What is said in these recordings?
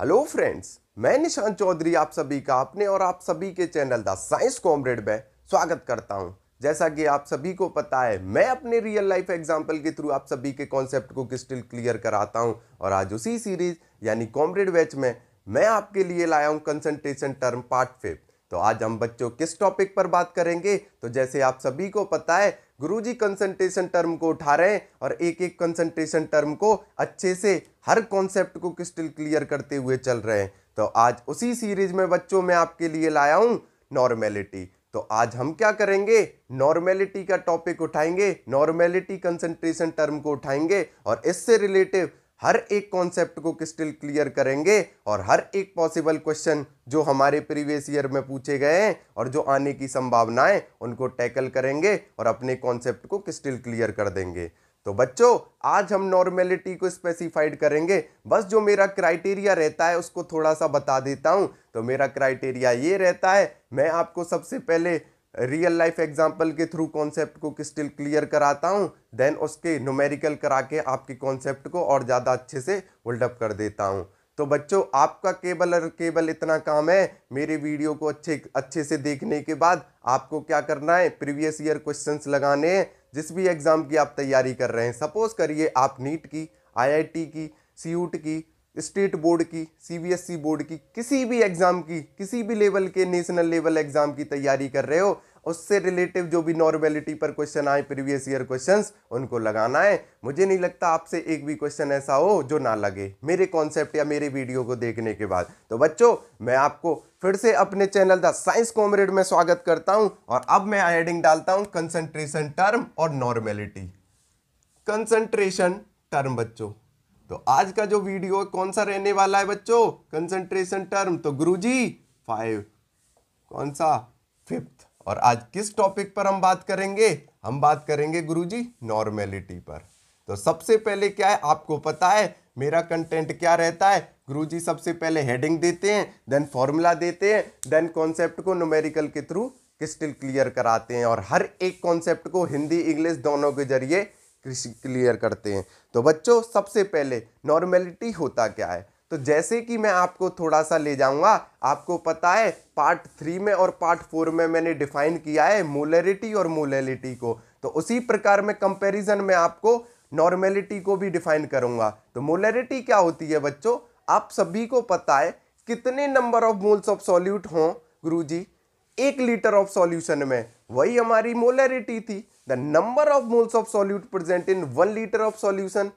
Hello friends मैं निशांत चौधरी आप सभी का अपने और आप सभी के चैनल द साइंस कॉमरेड में स्वागत करता हूं जैसा कि आप सभी को पता है मैं अपने रियल लाइफ एग्जांपल के थ्रू आप सभी के कॉन्सेप्ट को क्रिस्टल क्लियर कराता हूं और आज उसी सीरीज यानी कॉमरेड बैच में मैं आपके लिए लाया हूं कंसंट्रेशन टर्म पार्ट फिफ्थ तो आज हम बच्चों किस टॉपिक पर बात करेंगे तो जैसे आप सभी को पता है गुरुजी कंसंट्रेशन टर्म को उठा रहे हैं और एक एक कंसंट्रेशन टर्म को अच्छे से हर कॉन्सेप्ट को क्रिस्टल क्लियर करते हुए चल रहे हैं तो आज उसी सीरीज में बच्चों में आपके लिए लाया हूँ नॉर्मेलिटी तो आज हम क्या करेंगे नॉर्मेलिटी का टॉपिक उठाएंगे नॉर्मेलिटी कंसंट्रेशन टर्म को उठाएंगे और इससे रिलेटिव हर एक कॉन्सेप्ट को क्रिस्टल क्लियर करेंगे और हर एक पॉसिबल क्वेश्चन जो हमारे प्रीवियस ईयर में पूछे गए हैं और जो आने की संभावनाएं उनको टैकल करेंगे और अपने कॉन्सेप्ट को क्रिस्टल क्लियर कर देंगे तो बच्चों आज हम नॉर्मेलिटी को स्पेसिफाइड करेंगे बस जो मेरा क्राइटेरिया रहता है उसको थोड़ा सा बता देता हूँ तो मेरा क्राइटेरिया ये रहता है मैं आपको सबसे पहले रियल लाइफ एग्जाम्पल के थ्रू कॉन्सेप्ट को स्टिल क्लियर कराता हूँ देन उसके न्यूमेरिकल करा के आपके कॉन्सेप्ट को और ज़्यादा अच्छे से होल्डअप कर देता हूँ तो बच्चों आपका केबल और केबल इतना काम है मेरे वीडियो को अच्छे अच्छे से देखने के बाद आपको क्या करना है प्रीवियस ईयर क्वेश्चंस लगाने हैं जिस भी एग्ज़ाम की आप तैयारी कर रहे हैं सपोज़ करिए आप नीट की आईआईटी की सी की स्टेट बोर्ड की सीबीएसई e बोर्ड की किसी भी एग्ज़ाम की किसी भी लेवल के नेशनल लेवल एग्ज़ाम की तैयारी कर रहे हो उससे रिलेटिव जो भी नॉर्मेलिटी पर क्वेश्चन आए प्रीवियस ईयर क्वेश्चंस उनको लगाना है मुझे नहीं लगता आपसे एक भी क्वेश्चन ऐसा हो जो ना लगे मेरे कॉन्सेप्ट या मेरे वीडियो को देखने के बाद तो बच्चों मैं आपको फिर से अपने चैनल द साइंस कॉमरेड में स्वागत करता हूं और अब मैं हेडिंग डालता हूं कंसंट्रेशन टर्म और नॉर्मेलिटी कंसंट्रेशन टर्म बच्चों तो आज का जो वीडियो कौन सा रहने वाला है बच्चों कंसंट्रेशन टर्म तो गुरुजी फाइव कौन सा फिफ्थ और आज किस टॉपिक पर हम बात करेंगे हम बात करेंगे गुरुजी नॉर्मेलिटी पर तो सबसे पहले क्या है आपको पता है मेरा कंटेंट क्या रहता है गुरुजी सबसे पहले हेडिंग देते हैं देन फॉर्मूला देते हैं देन कॉन्सेप्ट को न्यूमेरिकल के थ्रू क्रिस्टल क्लियर कराते हैं और हर एक कॉन्सेप्ट को हिंदी इंग्लिश दोनों के जरिए क्लियर करते हैं तो बच्चों सबसे पहले नॉर्मेलिटी होता क्या है तो जैसे कि मैं आपको थोड़ा सा ले जाऊंगा आपको पता है पार्ट थ्री में और पार्ट फोर में मैंने डिफाइन किया है मोलरिटी और मोलैलिटी को तो उसी प्रकार में कंपैरिजन में आपको नॉर्मेलिटी को भी डिफाइन करूंगा तो मोलरिटी क्या होती है बच्चों आप सभी को पता है कितने number of moles of solute हों गुरु एक लीटर ऑफ सॉल्यूशन में वही हमारी मोलरिटी थी the number of moles of solute present in one litre of solution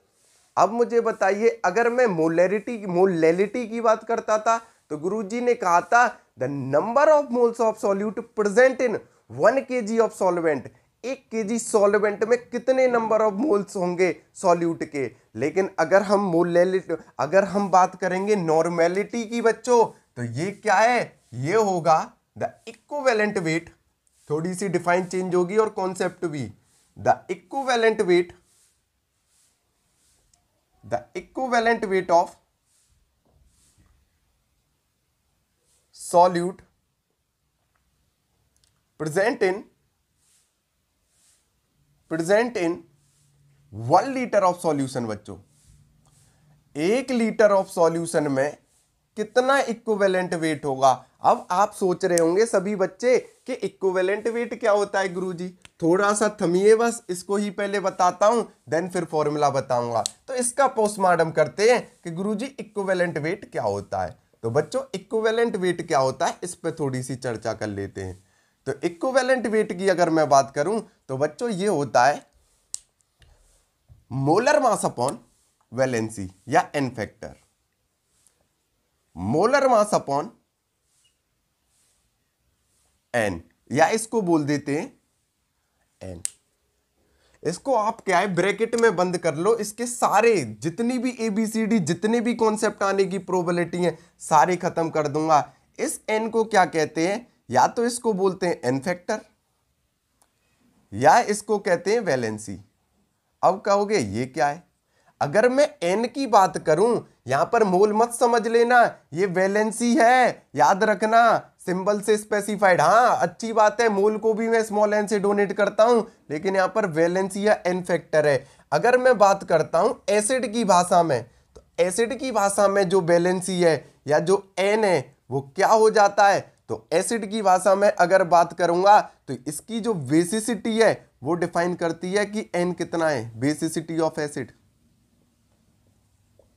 अब मुझे बताइए अगर मैं मोलैरिटी मोलैलिटी की बात करता था तो गुरुजी ने कहा था the number of moles of solute present in one K G of solvent एक के जी सॉल्वेंट में कितने नंबर ऑफ मोल्स होंगे सॉल्यूट के लेकिन अगर हम मोलैलिटी अगर हम बात करेंगे नॉर्मेलिटी की बच्चों तो ये क्या है ये होगा द इक्वेलेंट वेट थोड़ी सी डिफाइन चेंज होगी और कॉन्सेप्ट भी the equivalent weight the equivalent weight of solute present in present in one litre of solution बच्चों एक लीटर ऑफ सॉल्यूशन में कितना इक्विवेलेंट वेट होगा अब आप सोच रहे होंगे सभी बच्चे कि इक्विवेलेंट वेट क्या होता है गुरुजी थोड़ा सा थमिए बस इसको ही पहले बताता हूँ देन फिर फॉर्मूला बताऊंगा तो इसका पोस्टमार्टम करते हैं कि गुरुजी इक्विवेलेंट वेट क्या होता है तो बच्चों इक्विवेलेंट वेट क्या होता है इस पर थोड़ी सी चर्चा कर लेते हैं तो इक्विवेलेंट वेट की अगर मैं बात करूं तो बच्चों ये होता है मोलर मास अपॉन वैलेंसी या N factor molar mass upon N या इसको बोल देते हैं एन इसको आप क्या है ब्रैकेट में बंद कर लो इसके सारे जितनी भी ए बी सी डी जितने भी कॉन्सेप्ट आने की प्रोबेबिलिटी है सारे खत्म कर दूंगा इस एन को क्या कहते हैं या तो इसको बोलते हैं एन फैक्टर या इसको कहते हैं वैलेंसी अब कहोगे ये क्या है अगर मैं एन की बात करूं यहाँ पर मोल मत समझ लेना ये वैलेंसी है याद रखना सिंबल से स्पेसिफाइड हाँ अच्छी बात है मोल को भी मैं स्मॉल एन से डोनेट करता हूँ लेकिन यहाँ पर वैलेंसी या एन फैक्टर है अगर मैं बात करता हूँ एसिड की भाषा में तो एसिड की भाषा में जो वैलेंसी है या जो एन है वो क्या हो जाता है तो एसिड की भाषा में अगर बात करूंगा तो इसकी जो बेसिसिटी है वो डिफाइन करती है कि एन कितना है बेसिसिटी ऑफ एसिड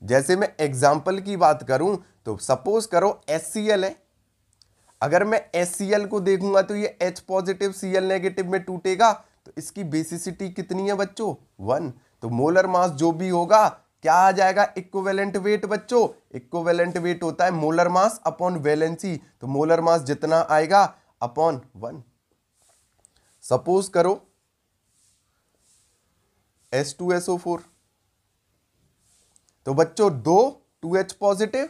जैसे मैं एग्जाम्पल की बात करूं तो सपोज करो एस है अगर मैं एस को देखूंगा तो ये H positive C L negative में टूटेगा तो इसकी बेसिसिटी कितनी है बच्चों वन तो मोलर मास जो भी होगा क्या आ जाएगा इक्वेलेंट वेट बच्चों इक्वेलेंट वेट होता है मोलर मास अपॉन वेलेंसी तो मोलर मास जितना आएगा अपॉन वन सपोज करो S two S O four तो बच्चों दो two H positive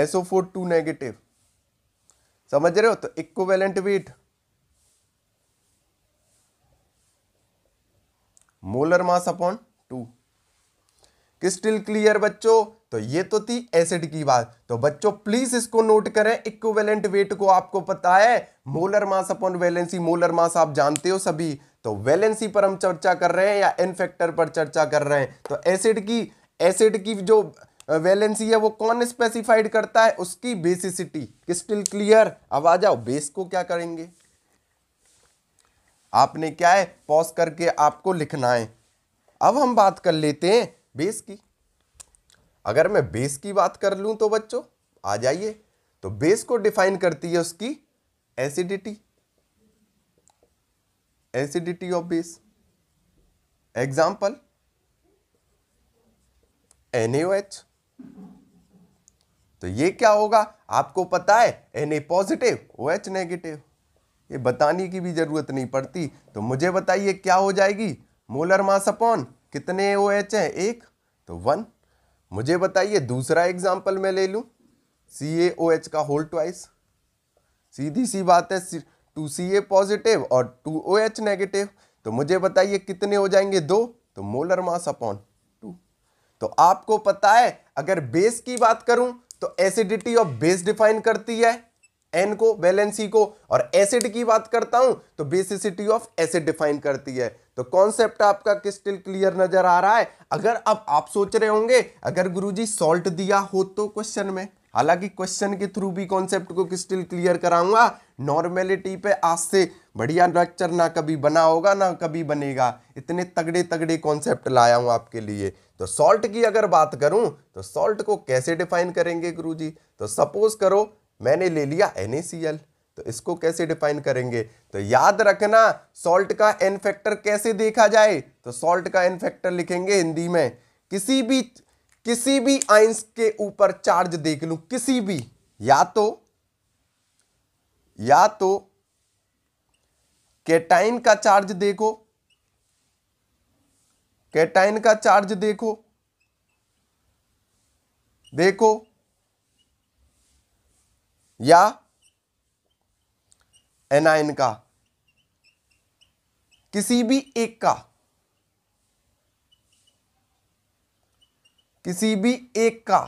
S O four two negative समझ रहे हो तो equivalent weight molar mass upon two still clear बच्चों तो ये तो थी एसिड की बात तो बच्चों प्लीज इसको नोट करें इक्वेलेंट वेट को आपको पता है molar mass upon valency molar mass आप जानते हो सभी तो वैलेंसी पर हम चर्चा कर रहे हैं या एन फैक्टर पर चर्चा कर रहे हैं तो एसिड की एसिड की जो वैलेंसी है वो कौन स्पेसिफाइड करता है उसकी बेसिसिटी स्टिल क्लियर अब आ जाओ बेस को क्या करेंगे आपने क्या है पॉज करके आपको लिखना है अब हम बात कर लेते हैं बेस की अगर मैं बेस की बात कर लूं तो बच्चों आ जाइए तो बेस को डिफाइन करती है उसकी acidity acidity of base. Example NaOH तो ये क्या होगा आपको पता है Na पॉजिटिव OH नेगेटिव ये बताने की भी जरूरत नहीं पड़ती तो मुझे बताइए क्या हो जाएगी मोलर मास अपॉन कितने ओ OH है एक तो वन मुझे बताइए दूसरा एग्जाम्पल मैं ले लू सी एच का होल ट्वाइस सीधी सी बात है टू सी ए पॉजिटिव और टू ओ एच नेगेटिव तो मुझे बताइए कितने हो जाएंगे दो तो मोलर मास अपॉन टू तो आपको पता है अगर बेस की बात करूं तो एसिडिटी ऑफ बेस डिफाइन करती है एन को बैलेंसी को और एसिड की बात करता हूं तो बेसिसिटी ऑफ एसिड डिफाइन करती है तो कॉन्सेप्ट आपका किस स्टिल क्लियर नजर आ रहा है अगर अब आप सोच रहे होंगे अगर गुरुजी सॉल्ट दिया हो तो क्वेश्चन में हालांकि क्वेश्चन के थ्रू भी कॉन्सेप्ट को स्टिल क्लियर कराऊंगा नॉर्मेलिटी पे आज से बढ़िया लेक्चर ना कभी बना होगा ना कभी बनेगा इतने तगड़े तगड़े कॉन्सेप्ट लाया हूँ आपके लिए तो सॉल्ट की अगर बात करूँ तो सॉल्ट को कैसे डिफाइन करेंगे गुरु जी तो सपोज करो मैंने ले लिया एन तो इसको कैसे डिफाइन करेंगे तो याद रखना सॉल्ट का एन फैक्टर कैसे देखा जाए तो सॉल्ट का एन फैक्टर लिखेंगे हिंदी में किसी भी किसी भी आइंस के ऊपर चार्ज देख लूं किसी भी या तो या तो केटाइन का चार्ज देखो केटाइन का चार्ज देखो देखो या एनाइन का किसी भी एक का किसी भी एक का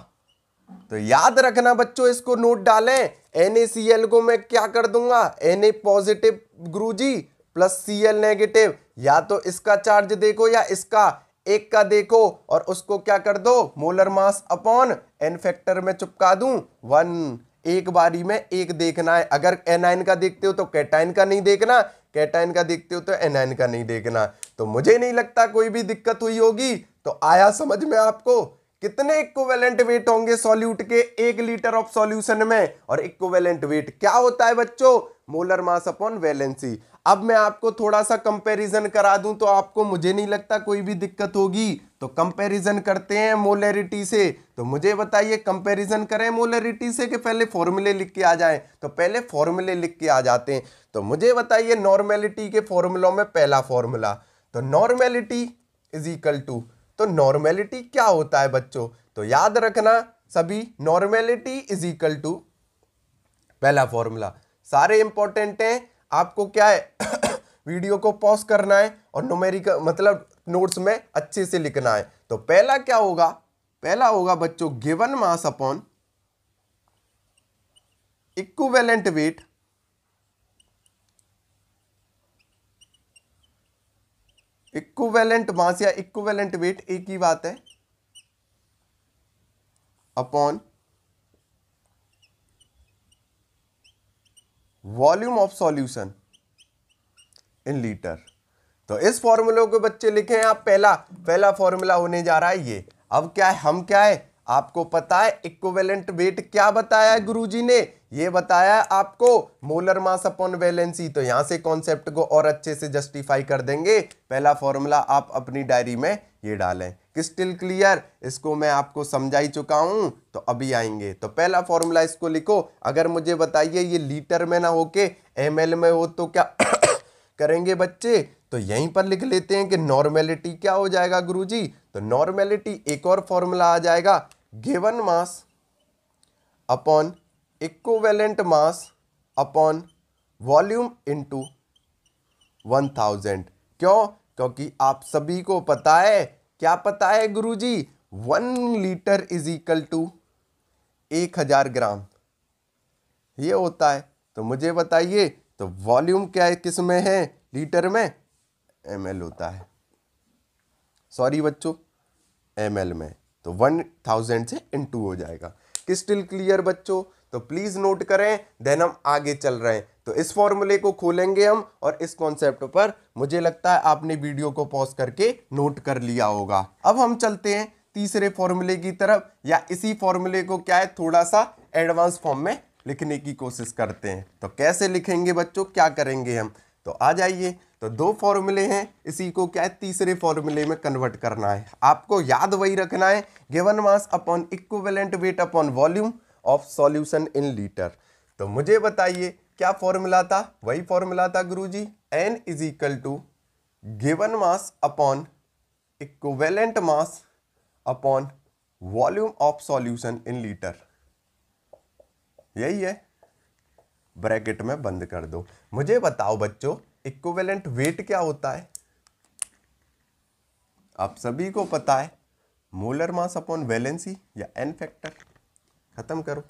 तो याद रखना बच्चों इसको नोट डालें एन को मैं क्या कर दूंगा एन पॉजिटिव गुरुजी प्लस सी एल नेगेटिव या तो इसका चार्ज देखो या इसका एक का देखो और उसको क्या कर दो molar mass upon N factor में चुपका दूं वन एक बारी में एक देखना है अगर एनाइन का देखते हो तो कैटाइन का नहीं देखना कैटाइन का देखते हो तो आइन का नहीं देखना तो मुझे नहीं लगता कोई भी दिक्कत हुई होगी तो आया समझ में आपको कितने इक्वेलेंट वेट होंगे सॉल्यूट के एक लीटर ऑफ सॉल्यूशन में और इक्वेलेंट वेट क्या होता है बच्चों मोलर मास अपॉन वैलेंसी अब मैं आपको थोड़ा सा कंपैरिजन करा दूं तो आपको मुझे नहीं लगता कोई भी दिक्कत होगी तो कंपैरिजन करते हैं मोलरिटी से तो मुझे बताइए कंपैरिजन करें मोलरिटी से कि पहले फॉर्मूले लिख के आ जाएं तो पहले फॉर्मूले लिख के आ जाते हैं तो मुझे बताइए नॉर्मेलिटी के फॉर्मूलों में पहला फॉर्मूला तो नॉर्मेलिटी इज इक्वल टू तो नॉर्मेलिटी क्या होता है बच्चों तो याद रखना सभी नॉर्मेलिटी इज इक्वल टू पहला फॉर्मूला सारे इंपॉर्टेंट हैं आपको क्या है वीडियो को पॉज करना है और नोमेरिकल मतलब नोट्स में अच्छे से लिखना है तो पहला क्या होगा पहला होगा बच्चों given mass upon equivalent weight equivalent mass या इक्वेलेंट वेट एक ही बात है upon volume of solution in litre तो इस फॉर्मूले को बच्चे लिखे हैं आप पहला पहला फॉर्मूला होने जा रहा है ये अब क्या है हम क्या है आपको पता है इक्वेलेंट वेट क्या बताया गुरुजी ने ये बताया आपको मोलर मास अपॉन वैलेंसी तो यहां से कॉन्सेप्ट को और अच्छे से जस्टिफाई कर देंगे पहला फॉर्मूला आप अपनी डायरी में ये डालें क्रिस्टल क्लियर इसको मैं आपको समझा ही चुका हूं तो अभी आएंगे तो पहला फॉर्मूला इसको लिखो अगर मुझे बताइए ये लीटर में ना होके एम में हो तो क्या करेंगे बच्चे तो यहीं पर लिख लेते हैं कि नॉर्मेलिटी क्या हो जाएगा जी तो नॉर्मेलिटी एक और फॉर्मूला आ जाएगा given mass upon equivalent mass upon volume into one thousand क्यों क्योंकि आप सभी को पता है क्या पता है गुरुजी one litre is equal to एक हज़ार ग्राम ये होता है तो मुझे बताइए तो वॉल्यूम क्या है किस में है लीटर में एम एल होता है सॉरी बच्चों एम एल में तो वन थाउजेंड से इन हो जाएगा किस स्टिल क्लियर बच्चों तो प्लीज़ नोट करें देन हम आगे चल रहे हैं तो इस फॉर्मूले को खोलेंगे हम और इस कॉन्सेप्ट पर मुझे लगता है आपने वीडियो को पॉज करके नोट कर लिया होगा अब हम चलते हैं तीसरे फॉर्मूले की तरफ या इसी फॉर्मूले को क्या है थोड़ा सा एडवांस फॉर्म में लिखने की कोशिश करते हैं तो कैसे लिखेंगे बच्चों क्या करेंगे हम तो आ जाइए तो दो फॉर्मूले हैं इसी को क्या है तीसरे फॉर्मूले में कन्वर्ट करना है आपको याद वही रखना है given mass upon equivalent weight upon volume of solution in litre तो मुझे बताइए क्या फॉर्मूला था वही फॉर्मूला था गुरुजी N is equal to given mass upon equivalent mass upon volume of solution in litre यही है ब्रैकेट में बंद कर दो मुझे बताओ बच्चों इक्वेलेंट वेट क्या होता है आप सभी को पता है मोलर मास अपॉन वैलेंसी या एन फैक्टर खत्म करो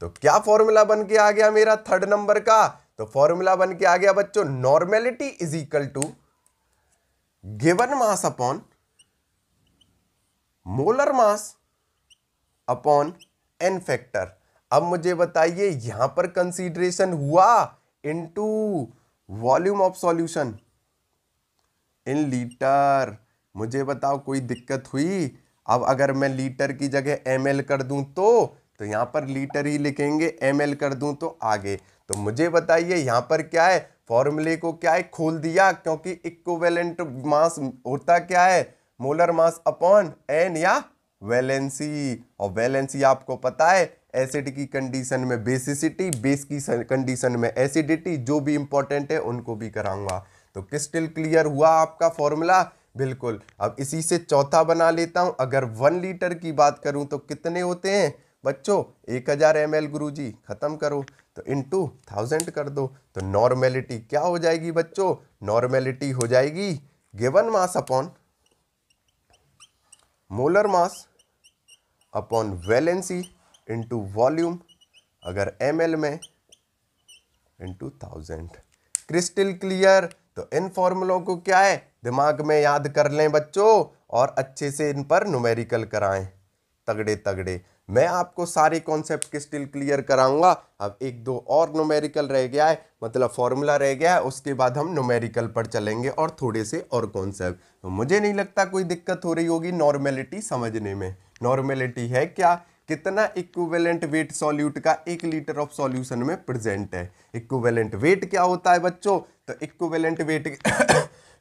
तो क्या फॉर्मूला बन के आ गया मेरा थर्ड नंबर का तो फॉर्मूला बन के आ गया बच्चों normality is equal to given mass upon molar mass upon N factor अब मुझे बताइए यहां पर कंसीडरेशन हुआ into volume of solution in litre मुझे बताओ कोई दिक्कत हुई अब अगर मैं लीटर की जगह एम कर दूं तो तो यहाँ पर लीटर ही लिखेंगे एम कर दूं तो आगे तो मुझे बताइए यहाँ पर क्या है फॉर्मूले को क्या है खोल दिया क्योंकि इक्वेलेंट मास होता क्या है मोलर मास अपॉन एन या वैलेंसी और वैलेंसी आपको पता है एसिड की कंडीशन में बेसिसिटी बेस की कंडीशन में एसिडिटी जो भी इंपॉर्टेंट है उनको भी कराऊंगा तो क्रिस्टल क्लियर हुआ आपका फॉर्मूला बिल्कुल अब इसी से चौथा बना लेता हूँ अगर वन लीटर की बात करूँ तो कितने होते हैं बच्चों एक हज़ार एम एल गुरु जी ख़त्म करो तो इन टू थाउजेंड कर दो तो नॉर्मेलिटी क्या हो जाएगी बच्चों नॉर्मेलिटी हो जाएगी given mass upon molar mass upon valency into volume अगर एम में इंटू थाउजेंड क्रिस्टल क्लियर तो इन फॉर्मूलों को क्या है दिमाग में याद कर लें बच्चों और अच्छे से इन पर नुमेरिकल कराएं तगड़े तगड़े मैं आपको सारे कॉन्सेप्ट के स्टिल क्लियर कराऊंगा अब एक दो और नुमेरिकल रह गया है मतलब फॉर्मूला रह गया है उसके बाद हम नुमेरिकल पर चलेंगे और थोड़े से और कॉन्सेप्ट तो मुझे नहीं लगता कोई दिक्कत हो रही होगी नॉर्मेलिटी समझने में नॉर्मेलिटी है क्या कितना इक्विवेलेंट वेट सॉल्यूट का एक लीटर ऑफ सॉल्यूशन में प्रेजेंट है इक्विवेलेंट वेट क्या होता है बच्चों तो इक्वेलेंट वेट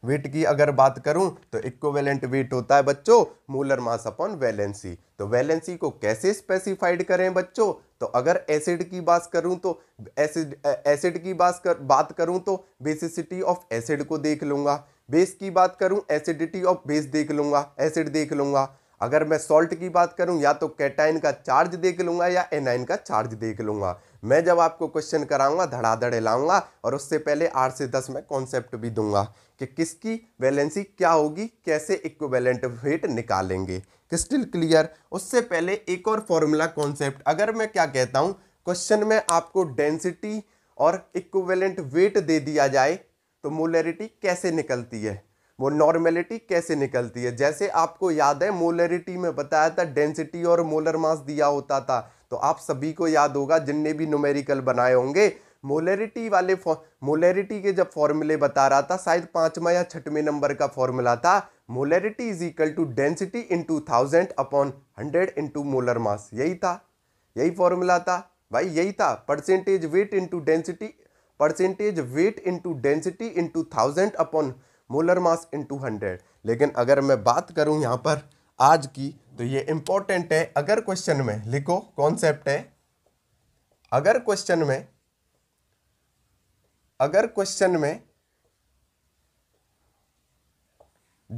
वेट की अगर बात करूं तो इक्वेलेंट वेट होता है बच्चों मोलर मास अपॉन वैलेंसी तो वैलेंसी को कैसे स्पेसिफाइड करें बच्चों तो अगर एसिड की बात करूं तो एसिड एसिड की बात कर बात करूं तो बेसिसिटी ऑफ एसिड को देख लूंगा बेस की बात करूं एसिडिटी ऑफ बेस देख लूंगा एसिड देख लूंगा अगर मैं सॉल्ट की बात करूं या तो कैटाइन का चार्ज देख लूँगा या एनाइन का चार्ज देख लूंगा मैं जब आपको क्वेश्चन कराऊंगा धड़ाधड़ लाऊंगा और उससे पहले आठ से दस में कॉन्सेप्ट भी दूंगा कि किसकी वैलेंसी क्या होगी कैसे इक्विवेलेंट वेट निकालेंगे क्रिस्टल क्लियर उससे पहले एक और फॉर्मूला कॉन्सेप्ट अगर मैं क्या कहता हूँ क्वेश्चन में आपको डेंसिटी और इक्विवेलेंट वेट दे दिया जाए तो मोलरिटी कैसे निकलती है वो नॉर्मेलिटी कैसे निकलती है जैसे आपको याद है मोलरिटी में बताया था डेंसिटी और मोलर मास दिया होता था तो आप सभी को याद होगा जिनने भी न्यूमेरिकल बनाए होंगे मोलरिटी वाले मोलरिटी के जब फॉर्मूले बता रहा था शायद पांचवा या छठवें नंबर का फॉर्मूला था molarity is equal to density into thousand upon hundred into molar mass यही था यही फॉर्मूला था भाई यही था percentage weight into density percentage weight into density into thousand upon molar mass into hundred लेकिन अगर मैं बात करूं यहां पर आज की तो ये इंपॉर्टेंट है अगर क्वेश्चन में लिखो कॉन्सेप्ट है अगर क्वेश्चन में अगर क्वेश्चन में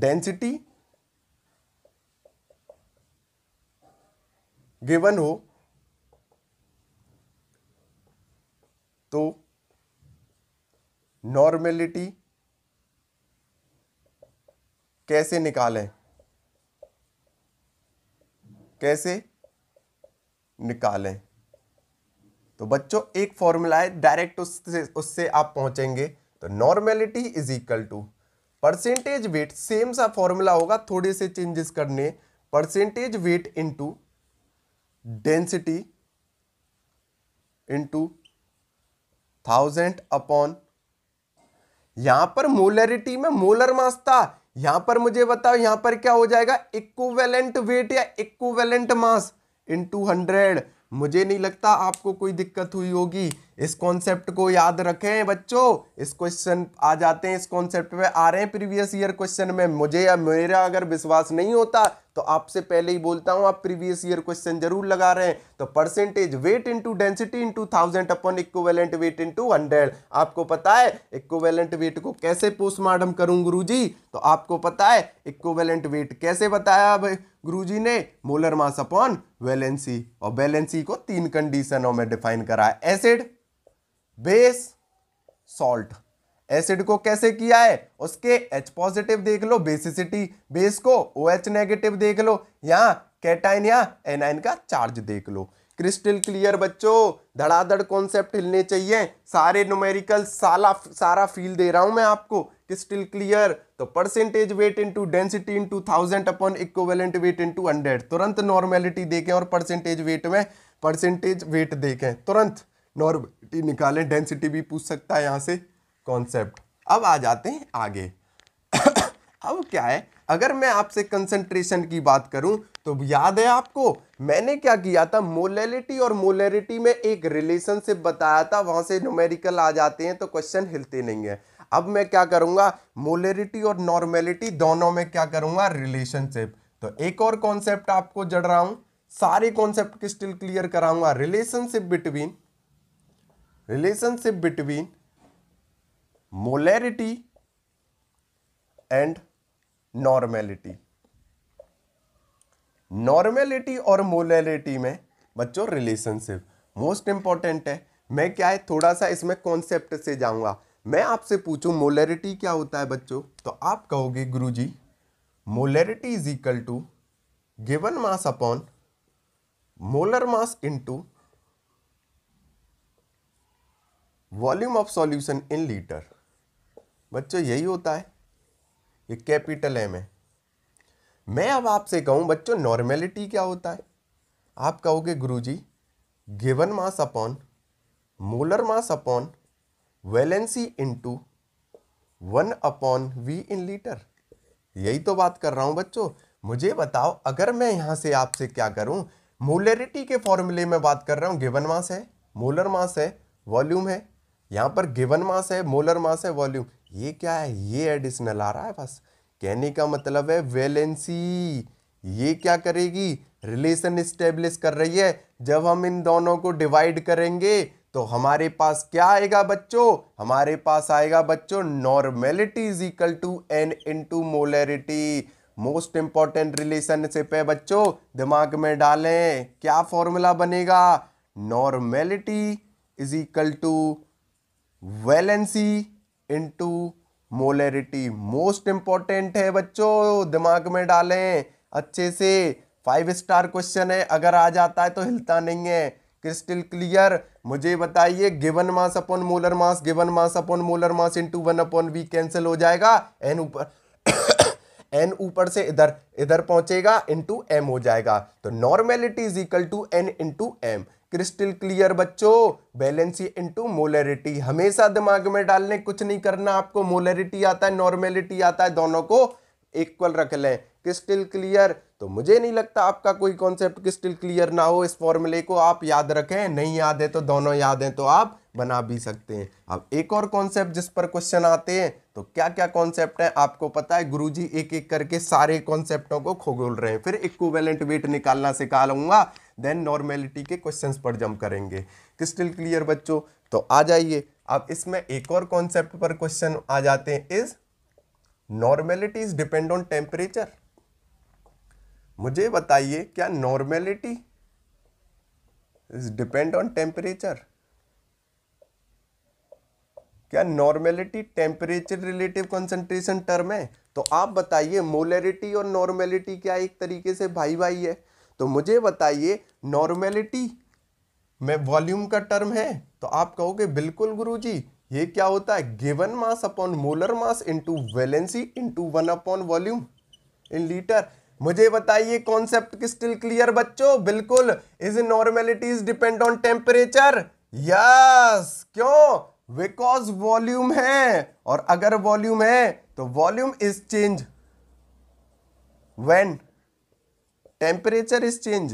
डेंसिटी गिवन हो तो नॉर्मेलिटी कैसे निकालें कैसे निकालें तो बच्चों एक फॉर्मूला है डायरेक्ट उससे उससे आप पहुंचेंगे तो normality is equal to percentage weight same सा फॉर्मूला होगा थोड़े से चेंजेस करने percentage weight into density into thousand upon यहां पर मोलरिटी में मोलर मास था यहां पर मुझे बताओ यहां पर क्या हो जाएगा इक्वेलेंट वेट या equivalent mass into hundred मुझे नहीं लगता आपको कोई दिक्कत हुई होगी इस कॉन्सेप्ट को याद रखें बच्चों इस क्वेश्चन आ जाते हैं इस कॉन्सेप्ट पे आ रहे हैं प्रीवियस ईयर क्वेश्चन में मुझे या मेरा अगर विश्वास नहीं होता तो आपसे पहले ही बोलता हूं आप प्रीवियस ईयर क्वेश्चन जरूर लगा रहे हैं तो percentage weight into density into thousand upon equivalent weight into hundred आपको पता है इक्वेलेंट वेट को कैसे पोस्टमार्टम करूं गुरुजी तो आपको पता है इक्वेलेंट वेट कैसे बताया अब गुरुजी ने मोलर मास अपॉन वैलेंसी और बैलेंसी को तीन कंडीशनों में डिफाइन करा एसिड बेस सॉल्ट एसिड को कैसे किया है उसके एच पॉजिटिव देख लो बेसिसिटी बेस को ओ OH नेगेटिव देख लो या कैटाइन या एनाइन का चार्ज देख लो क्रिस्टल क्लियर बच्चों धड़ाधड़ कॉन्सेप्ट हिलने चाहिए सारे न्यूमेरिकल सारा सारा फील दे रहा हूं मैं आपको क्रिस्टल क्लियर तो percentage weight into density into thousand upon equivalent weight into hundred तुरंत नॉर्मेलिटी देखें और परसेंटेज वेट में परसेंटेज वेट देखें तुरंत नॉर्मिटी निकालें डेंसिटी भी पूछ सकता है यहाँ से कॉन्सेप्ट अब आ जाते हैं आगे अब क्या है अगर मैं आपसे कंसंट्रेशन की बात करूं तो याद है आपको मैंने क्या किया था मोलैलिटी और मोलैरिटी में एक रिलेशनशिप बताया था वहां से न्यूमेरिकल आ जाते हैं तो क्वेश्चन हिलते नहीं है अब मैं क्या करूंगा मोलैरिटी और नॉर्मेलिटी दोनों में क्या करूंगा रिलेशनशिप तो एक और कॉन्सेप्ट आपको जड़ रहा हूं सारे कॉन्सेप्ट के स्टिल क्लियर कराऊंगा relationship between relationship between molarity and normality normality और मोलैरिटी में बच्चों रिलेशनशिप मोस्ट इंपॉर्टेंट है मैं क्या है थोड़ा सा इसमें कॉन्सेप्ट से जाऊंगा मैं आपसे पूछूं मोलैरिटी क्या होता है बच्चों तो आप कहोगे गुरुजी molarity is equal to given mass upon molar mass into volume of solution in litre बच्चों यही होता है ये कैपिटल एम है मैं अब आपसे कहूँ बच्चों नॉर्मेलिटी क्या होता है आप कहोगे गुरुजी given mass upon molar mass upon valency into one upon V in litre यही तो बात कर रहा हूँ बच्चों मुझे बताओ अगर मैं यहाँ से आपसे क्या करूँ मोलरिटी के फॉर्मूले में बात कर रहा हूँ गिवन मास है मोलर मास है वॉल्यूम है यहाँ पर गिवन मास है मोलर मास है वॉल्यूम ये क्या है ये एडिशनल आ रहा है बस कहने का मतलब है वेलेंसी ये क्या करेगी रिलेशन स्टेब्लिश कर रही है जब हम इन दोनों को डिवाइड करेंगे तो हमारे पास क्या आएगा बच्चों हमारे पास आएगा बच्चों normality is equal to n to molarity most important relationship है बच्चों दिमाग में डालें क्या फॉर्मूला बनेगा normality is equal to valency into molarity most important है बच्चों दिमाग में डालें अच्छे से फाइव स्टार क्वेश्चन है अगर आ जाता है तो हिलता नहीं है क्रिस्टल क्लियर मुझे बताइए given mass upon molar mass given mass upon molar mass into one upon V cancel हो जाएगा एन ऊपर एन ऊपर से इधर इधर पहुंचेगा इंटू एम हो जाएगा तो normality is equal to n into M crystal clear बच्चों बैलेंसी इनटू मोलरिटी हमेशा दिमाग में डालने कुछ नहीं करना आपको मोलरिटी आता है नॉर्मेलिटी आता है दोनों को इक्वल रख लें क्रिस्टल क्लियर तो मुझे नहीं लगता आपका कोई कॉन्सेप्ट क्रिस्टल क्लियर ना हो इस फॉर्मूले को आप याद रखें नहीं याद है तो दोनों याद हैं तो आप बना भी सकते हैं अब एक और कॉन्सेप्ट जिस पर क्वेश्चन आते हैं तो क्या क्या कॉन्सेप्ट है आपको पता है गुरुजी एक एक करके सारे कॉन्सेप्टों को खोगोल रहे हैं फिर इक्वेलेंट वेट निकालना सिखा लूंगा देन नॉर्मेलिटी के क्वेश्चंस पर जम करेंगे क्रिस्टल क्लियर बच्चों तो आ जाइए अब इसमें एक और कॉन्सेप्ट पर क्वेश्चन आ जाते हैं is normality is depend on temperature मुझे बताइए क्या normality is depend on temperature क्या normality temperature relative concentration term है तो आप बताइए मोलरिटी और नॉर्मेलिटी क्या एक तरीके से भाई भाई है तो मुझे बताइए नॉर्मेलिटी में वॉल्यूम का टर्म है तो आप कहोगे बिल्कुल गुरुजी ये क्या होता है given mass upon molar mass into valency into one upon volume in litre मुझे बताइए कॉन्सेप्ट स्टिल क्लियर बच्चों बिल्कुल is is depend on temperature yes क्यों बिकॉज वॉल्यूम है और अगर वॉल्यूम है तो volume is change when temperature is change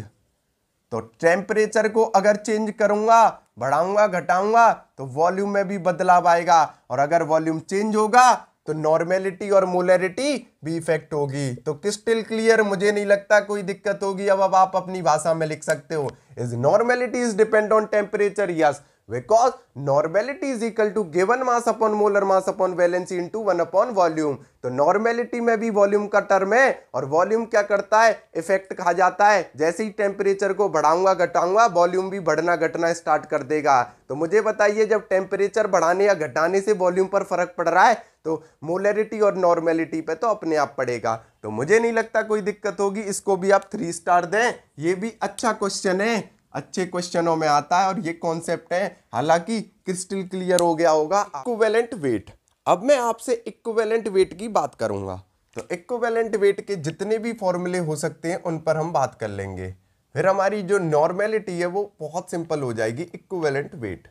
तो टेम्परेचर को अगर चेंज करूंगा बढ़ाऊंगा घटाऊंगा तो वॉल्यूम में भी बदलाव आएगा और अगर वॉल्यूम चेंज होगा तो नॉर्मेलिटी और मोलरिटी भी इफेक्ट होगी तो क्रिस्टल क्लियर मुझे नहीं लगता कोई दिक्कत होगी अब अब आप अपनी भाषा में लिख सकते हो is normality is depend on temperature yes because normality is equal to given mass upon molar mass upon valency into one upon volume तो नॉर्मेलिटी में भी वॉल्यूम का टर्म है और वॉल्यूम क्या करता है इफेक्ट कहा जाता है जैसे ही टेम्परेचर को बढ़ाऊंगा घटाऊंगा वॉल्यूम भी बढ़ना घटना स्टार्ट कर देगा तो मुझे बताइए जब टेम्परेचर बढ़ाने या घटाने से वॉल्यूम पर फर्क पड़ रहा है तो मोलरिटी और नॉर्मेलिटी पे तो अपने आप पड़ेगा तो मुझे नहीं लगता कोई दिक्कत होगी इसको भी आप थ्री स्टार दें ये भी अच्छा क्वेश्चन है अच्छे क्वेश्चनों में आता है और ये कॉन्सेप्ट है हालांकि क्रिस्टल क्लियर हो गया होगा इक्वेलेंट वेट अब मैं आपसे इक्वेलेंट वेट की बात करूंगा तो इक्वेलेंट वेट के जितने भी फॉर्मूले हो सकते हैं उन पर हम बात कर लेंगे फिर हमारी जो नॉर्मेलिटी है वो बहुत सिंपल हो जाएगी इक्वेलेंट वेट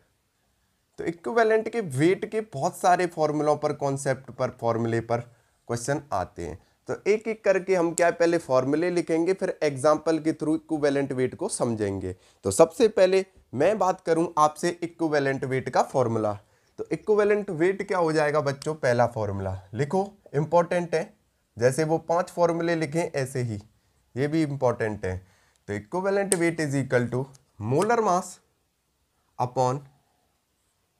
तो इक्वेलेंट के वेट के बहुत सारे फॉर्मूलों पर कॉन्सेप्ट पर फॉर्मूले पर क्वेश्चन आते हैं तो एक एक करके हम क्या पहले फॉर्मूले लिखेंगे फिर एग्जाम्पल के थ्रू इक्वेलेंट वेट को समझेंगे तो सबसे पहले मैं बात करूं आपसे इक्वेलेंट वेट का फॉर्मूला तो इक्वेलेंट वेट क्या हो जाएगा बच्चों पहला फॉर्मूला लिखो इम्पॉर्टेंट है जैसे वो पांच फॉर्मूले लिखें ऐसे ही ये भी इम्पॉर्टेंट है तो equivalent weight is equal to molar mass upon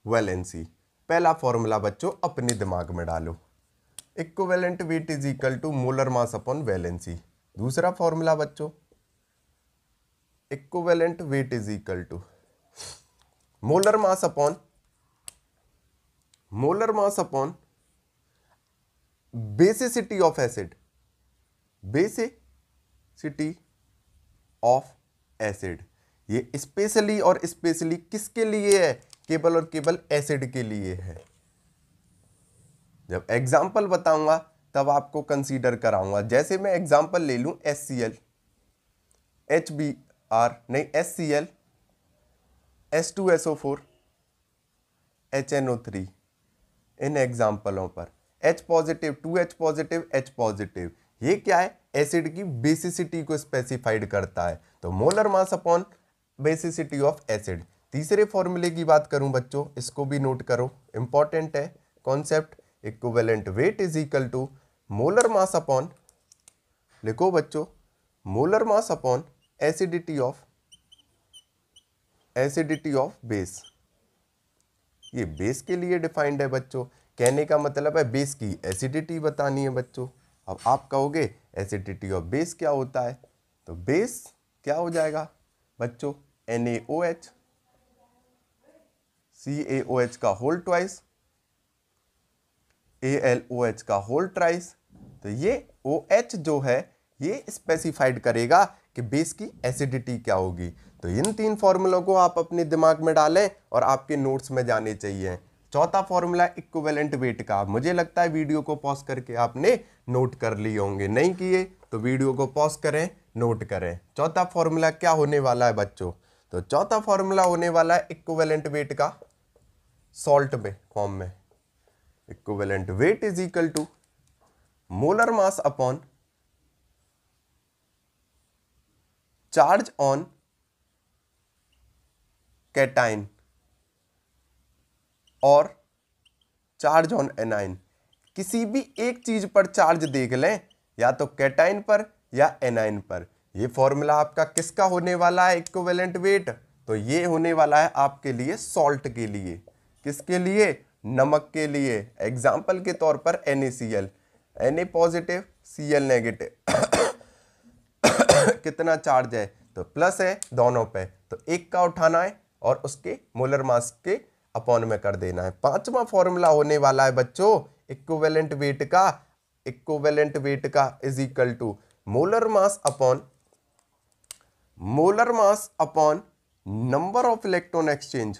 valency पहला फॉर्मूला बच्चों अपने दिमाग में डालो equivalent weight is equal to molar mass upon valency दूसरा फॉर्मूला बच्चों equivalent weight is equal to molar mass upon molar mass upon basicity of acid basicity of acid ये specially और स्पेशली किसके लिए है केबल और केबल एसिड के लिए है जब एग्जाम्पल बताऊंगा तब आपको कंसीडर कराऊंगा जैसे मैं एग्जाम्पल ले लूँ S C L H B R नहीं S C L S two S O four H N O three इन एग्जाम्पलों पर H positive two H positive H positive ये क्या है एसिड की बेसिसिटी को स्पेसिफाइड करता है तो molar mass upon basicity of acid तीसरे फॉर्मूले की बात करूं बच्चों इसको भी नोट करो इम्पॉर्टेंट है concept equivalent weight is equal to molar mass upon लिखो बच्चों molar mass upon acidity of acidity of base ये बेस के लिए डिफाइंड है बच्चों कहने का मतलब है बेस की एसिडिटी बतानी है बच्चों अब आप कहोगे एसिडिटी ऑफ बेस क्या होता है तो बेस क्या हो जाएगा बच्चों N A O H C A O H का whole twice A L O H का होल ट्राइस तो ये ओ एच जो है ये स्पेसिफाइड करेगा कि बेस की एसिडिटी क्या होगी तो इन तीन फॉर्मूलों को आप अपने दिमाग में डालें और आपके नोट्स में जाने चाहिए चौथा फॉर्मूला इक्वेलेंट वेट का मुझे लगता है वीडियो को पॉज करके आपने नोट कर लिए होंगे नहीं किए तो वीडियो को पॉज करें नोट करें चौथा फॉर्मूला क्या होने वाला है बच्चों तो चौथा फॉर्मूला होने वाला है इक्वेलेंट वेट का सॉल्ट में फॉर्म में equivalent weight is equal to molar mass upon charge on cation और चार्ज ऑन एनाइन किसी भी एक चीज पर चार्ज देख लें या तो कैटाइन पर या एनाइन पर ये फॉर्मूला आपका किसका होने वाला है इक्विवेलेंट वेट तो ये होने वाला है आपके लिए सॉल्ट के लिए किसके लिए नमक के लिए एग्जाम्पल के तौर पर N C L N A positive C L negative कितना चार्ज है तो प्लस है दोनों पे तो एक का उठाना है और उसके मोलर मास के अपॉन में कर देना है पांचवा फॉर्मूला होने वाला है बच्चों इक्वेलेंट वेट का इक्वेलेंट वेट का is equal to molar mass upon molar mass upon number of electron exchange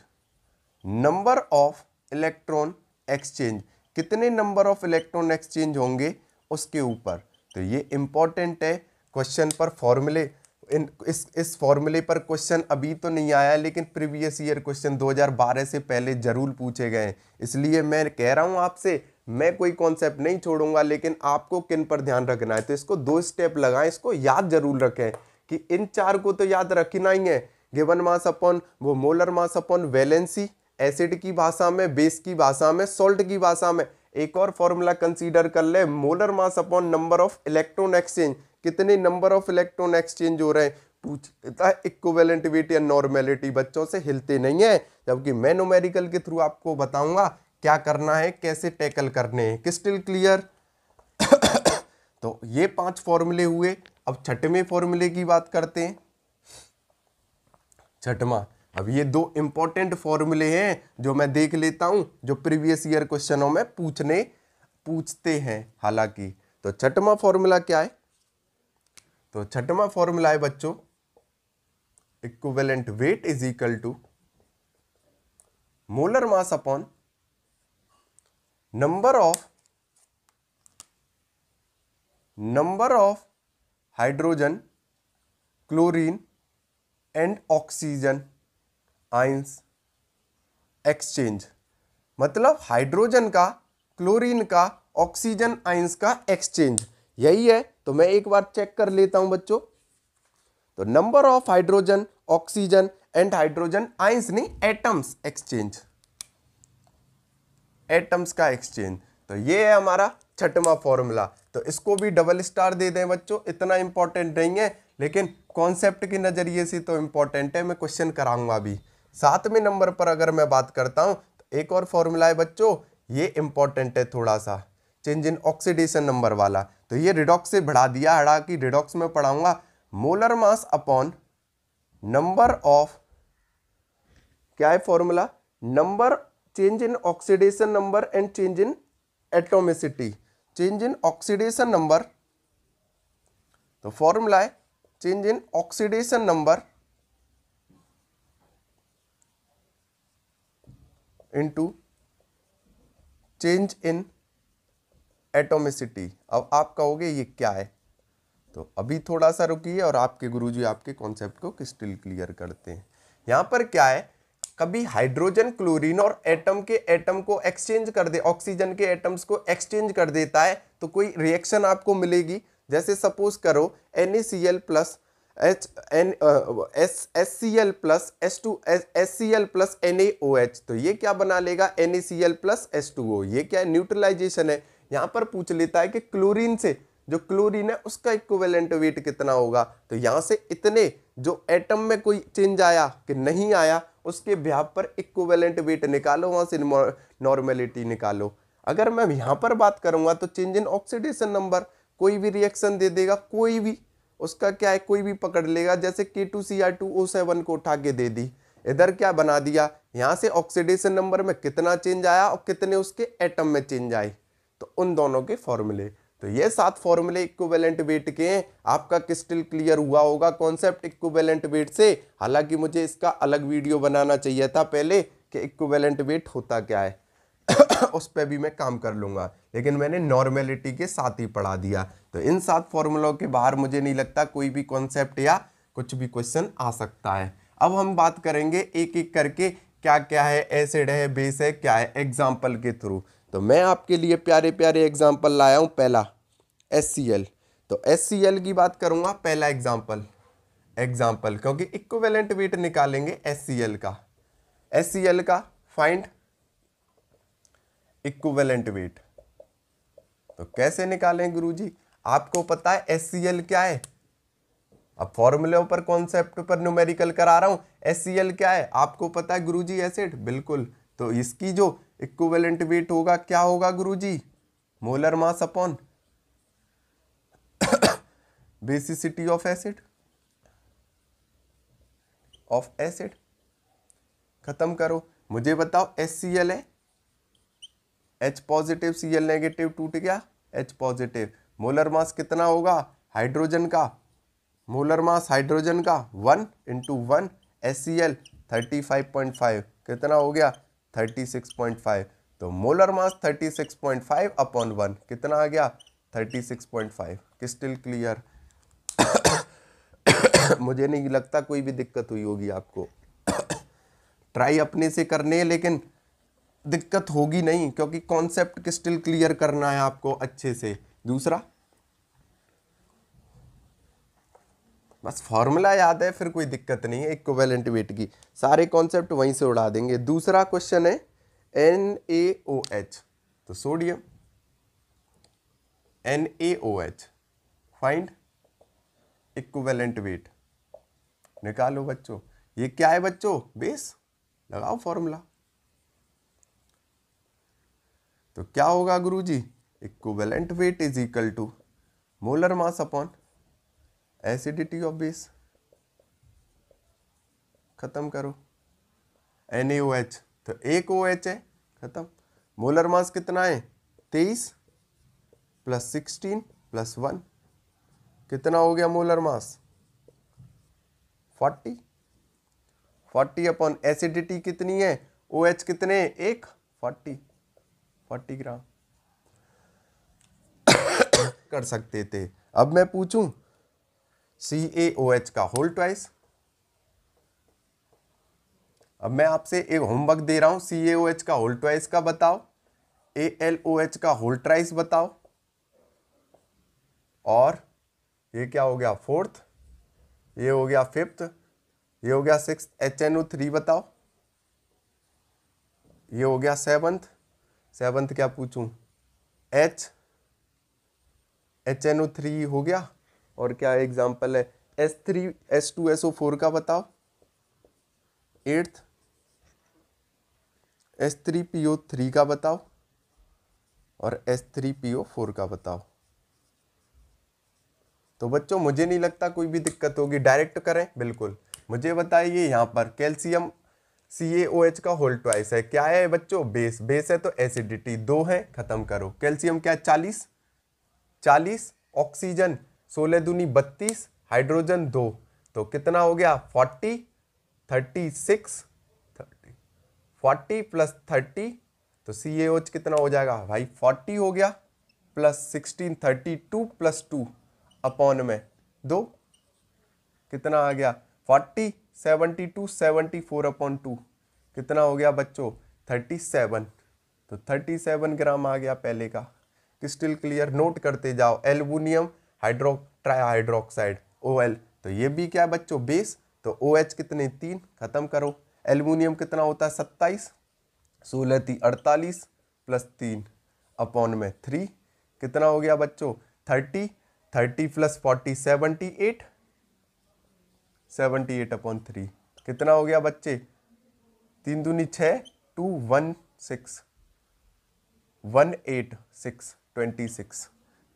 number of electron exchange कितने नंबर ऑफ इलेक्ट्रॉन एक्सचेंज होंगे उसके ऊपर तो ये इम्पॉर्टेंट है क्वेश्चन पर फॉर्मूले इन इस इस फॉर्मूले पर क्वेश्चन अभी तो नहीं आया लेकिन प्रीवियस ईयर क्वेश्चन 2012 से पहले ज़रूर पूछे गए हैं इसलिए मैं कह रहा हूँ आपसे मैं कोई कॉन्सेप्ट नहीं छोड़ूंगा लेकिन आपको किन पर ध्यान रखना है तो इसको दो स्टेप लगाएं इसको याद जरूर रखें कि इन चार को तो याद रखना ही है गिवन मास अपॉन वो molar mass upon valency acid की भाषा में बेस की भाषा में सोल्ट की भाषा में एक और फॉर्मूला कंसीडर कर ले molar mass upon number of electron exchange कितने नंबर ऑफ इलेक्ट्रॉन एक्सचेंज हो रहे हैं पूछ है इक्वेलेंटिविटी या नॉर्मेलिटी बच्चों से हिलते नहीं है जबकि मैं नोमेरिकल के थ्रू आपको बताऊंगा क्या करना है कैसे टैकल करने हैं कि स्टिल क्लियर तो ये पांच फॉर्मूले हुए अब छठवें फॉर्मूले की बात करते हैं छठवा अब ये दो इंपॉर्टेंट फॉर्मूले हैं जो मैं देख लेता हूं जो प्रीवियस ईयर क्वेश्चनों में पूछने पूछते हैं हालांकि तो छठवा फॉर्मूला क्या है तो छठवा फॉर्मूला है बच्चों equivalent weight is equal to molar mass upon number of number of hydrogen chlorine and oxygen ions exchange मतलब हाइड्रोजन का क्लोरीन का ऑक्सीजन आइंस का एक्सचेंज यही है तो मैं एक बार चेक कर लेता हूं बच्चों तो number of hydrogen oxygen and hydrogen ions नहीं एटम्स एक्सचेंज एटम्स का एक्सचेंज तो ये है हमारा छठवा फॉर्मूला तो इसको भी डबल स्टार दे दें बच्चों इतना इंपॉर्टेंट नहीं है लेकिन कॉन्सेप्ट के नज़रिए से तो इंपॉर्टेंट है मैं क्वेश्चन कराऊंगा अभी सातवें नंबर पर अगर मैं बात करता हूँ तो एक और फॉर्मूला है बच्चों ये इंपॉर्टेंट है थोड़ा सा चेंज इन ऑक्सीडेशन नंबर वाला तो ये रिडॉक्स से बढ़ा दिया हड़ा कि रिडॉक्स में पढ़ाऊंगा molar mass upon number of क्या है formula number change in oxidation number and change in atomicity change in oxidation number तो फॉर्मूला है change in oxidation number into change in atomicity अब आप कहोगे ये क्या है तो अभी थोड़ा सा रुकिए और आपके गुरुजी आपके कॉन्सेप्ट को स्टिल क्लियर करते हैं यहाँ पर क्या है कभी हाइड्रोजन क्लोरीन और एटम के एटम को एक्सचेंज कर दे ऑक्सीजन के एटम्स को एक्सचेंज कर देता है तो कोई रिएक्शन आपको मिलेगी जैसे सपोज करो N plus H N S S C L plus S two S C L plus N A O H तो ये क्या बना लेगा N A C L plus S two O ये क्या है न्यूट्रलाइजेशन है यहाँ पर पूछ लेता है कि क्लोरीन से जो क्लोरीन है उसका इक्विवेलेंट वेट कितना होगा तो यहाँ से इतने जो एटम में कोई चेंज आया कि नहीं आया उसके ब्याप पर इक्विवेलेंट वेट निकालो वहाँ से नॉर्मेलिटी निकालो अगर मैं यहाँ पर बात करूँगा तो चेंज इन ऑक्सीडेशन नंबर कोई भी रिएक्शन दे देगा कोई भी उसका क्या है कोई भी पकड़ लेगा जैसे K two C R two O seven को उठा के दे दी इधर क्या बना दिया यहाँ से ऑक्सीडेशन नंबर में कितना चेंज आया और कितने उसके एटम में चेंज आई तो उन दोनों के फॉर्मूले तो ये सात फॉर्मूले इक्विवेलेंट वेट के हैं आपका क्रिस्टल क्लियर हुआ होगा कॉन्सेप्ट इक्विवेलेंट वेट से हालांकि मुझे इसका अलग वीडियो बनाना चाहिए था पहले कि इक्विवेलेंट वेट होता क्या है उस पर भी मैं काम कर लूँगा लेकिन मैंने नॉर्मेलिटी के साथ ही पढ़ा दिया तो इन सात फॉर्मूलों के बाहर मुझे नहीं लगता कोई भी कॉन्सेप्ट या कुछ भी क्वेश्चन आ सकता है अब हम बात करेंगे एक एक करके क्या क्या है एसिड है बेस है क्या है एग्जाम्पल के थ्रू तो मैं आपके लिए प्यारे प्यारे एग्जाम्पल लाया हूँ पहला एस तो एस की बात करूँगा पहला एग्जाम्पल एग्जाम्पल क्योंकि इक्वेलेंट वेट निकालेंगे एस का एस का फाइंड इक्वेलेंट वेट तो कैसे निकालें गुरुजी आपको पता है एस क्या है अब फॉर्मूले पर कॉन्सेप्ट पर न्यूमेरिकल करा रहा हूं एस क्या है आपको पता है गुरुजी एसिड बिल्कुल तो इसकी जो इक्वेलेंट वेट होगा क्या होगा गुरुजी molar mass upon basicity of acid of acid खत्म करो मुझे बताओ एस है H positive C L negative टूट गया एच पॉजिटिव मोलर मास कितना होगा हाइड्रोजन का मोलर मास हाइड्रोजन का one into one S C L thirty five point five कितना हो गया थर्टी सिक्स पॉइंट फाइव तो molar mass thirty six point five upon one कितना आ गया thirty six point five crystal clear मुझे नहीं लगता कोई भी दिक्कत हुई होगी आपको ट्राई अपने से करने लेकिन दिक्कत होगी नहीं क्योंकि कॉन्सेप्ट स्टिल क्लियर करना है आपको अच्छे से दूसरा बस फॉर्मूला याद है फिर कोई दिक्कत नहीं है इक्वेलेंट वेट की सारे कॉन्सेप्ट वहीं से उड़ा देंगे दूसरा क्वेश्चन है एन ए ओ एच तो sodium N A O H find equivalent weight निकालो बच्चों ये क्या है बच्चों बेस लगाओ फॉर्मूला तो क्या होगा गुरु जी equivalent weight is equal to molar mass upon acidity of base खत्म करो एन एच तो एक ओ एच है खत्म मोलर मास कितना है तेईस प्लस सिक्सटीन प्लस वन कितना हो गया molar mass forty forty upon acidity कितनी है ओ OH एच कितने एक फोर्टी फोर्टी ग्राम कर सकते थे अब मैं पूछूं सी ए ओ एच का होल ट्वाइस अब मैं आपसे एक होमवर्क दे रहा हूं सी ए ओ एच का होल ट्वाइस का बताओ ए एल ओ एच का होल ट्राइस बताओ और ये क्या हो गया फोर्थ ये हो गया फिफ्थ ये हो गया six H N O three बताओ ये हो गया सेवंथ सेवंथ क्या पूछू H H N O three हो गया और क्या एग्जाम्पल है S three S two S O four का बताओ eighth S three P O three का बताओ और S three P O four का बताओ तो बच्चों मुझे नहीं लगता कोई भी दिक्कत होगी डायरेक्ट करें बिल्कुल मुझे बताइए यहाँ पर calcium C A O H का होल ट्वाइस है क्या है बच्चों बेस बेस है तो एसिडिटी दो है ख़त्म करो कैल्शियम क्या है चालीस चालीस ऑक्सीजन सोलह दूनी बत्तीस हाइड्रोजन दो तो कितना हो गया forty thirty six thirty forty plus thirty तो सी ए ओच कितना हो जाएगा भाई फोर्टी हो गया plus sixteen thirty two plus two upon में दो कितना आ गया forty seventy two seventy four upon two कितना हो गया बच्चों थर्टी सेवन तो थर्टी सेवन ग्राम आ गया पहले का क्रिस्टल क्लियर नोट करते जाओ aluminium hydro trihydroxide O L तो ये भी क्या है बच्चों बेस तो ओ OH एच कितने तीन खत्म करो एलमुनियम कितना होता है सत्ताईस सोलह थी अड़तालीस प्लस तीन अपॉन में थ्री कितना हो गया बच्चों thirty thirty plus forty seventy eight seventy eight upon three कितना हो गया बच्चे तीन दूनी छः two one six one eight six twenty six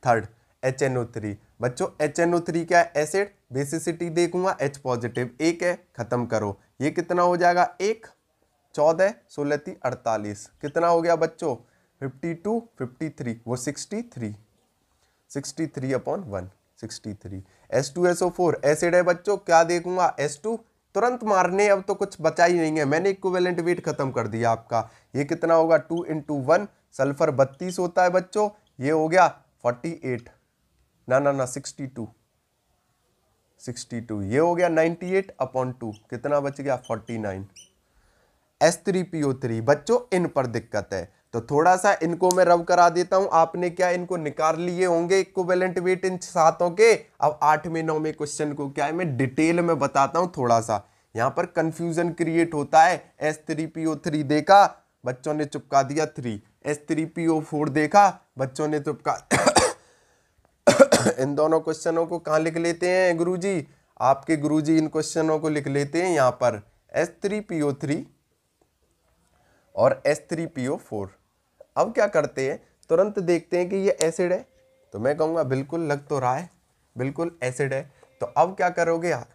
third H N O three बच्चों एच एन ओ थ्री क्या है एसिड बेसिसिटी देखूंगा एच पॉजिटिव एक है ख़त्म करो ये कितना हो जाएगा एक चौदह सोलह ती अड़तालीस कितना हो गया बच्चों फिफ्टी टू फिफ्टी थ्री वो sixty three sixty three upon one sixty three S two S O four acid है बच्चों क्या देखूंगा एस टू तुरंत मारने अब तो कुछ बचा ही नहीं है मैंने इक्वेलेंट वेट खत्म कर दिया आपका ये कितना होगा टू इंटू वन सल्फर बत्तीस होता है बच्चों ये हो गया फोर्टी एट ना ना ना सिक्सटी टू सिक्सटी टू ये हो गया नाइनटी एट अपॉन टू कितना बच गया forty nine S three P O three बच्चों इन पर दिक्कत है तो थोड़ा सा इनको मैं रब करा देता हूं आपने क्या इनको निकाल लिए होंगे इक्विवेलेंट वेट इन सातों के अब आठवें नौवें क्वेश्चन को क्या है मैं डिटेल में बताता हूं थोड़ा सा यहाँ पर कंफ्यूजन क्रिएट होता है S three P O three देखा बच्चों ने चुपका दिया three S three P O four देखा बच्चों ने चुपका इन दोनों क्वेश्चनों को कहाँ लिख लेते हैं जी आपके जी इन क्वेश्चनों को लिख लेते हैं यहाँ पर S three P O three और S three P O four अब क्या करते हैं तुरंत देखते हैं कि ये एसिड है तो मैं कहूँगा बिल्कुल लग तो रहा है बिल्कुल एसिड है तो अब क्या करोगे यार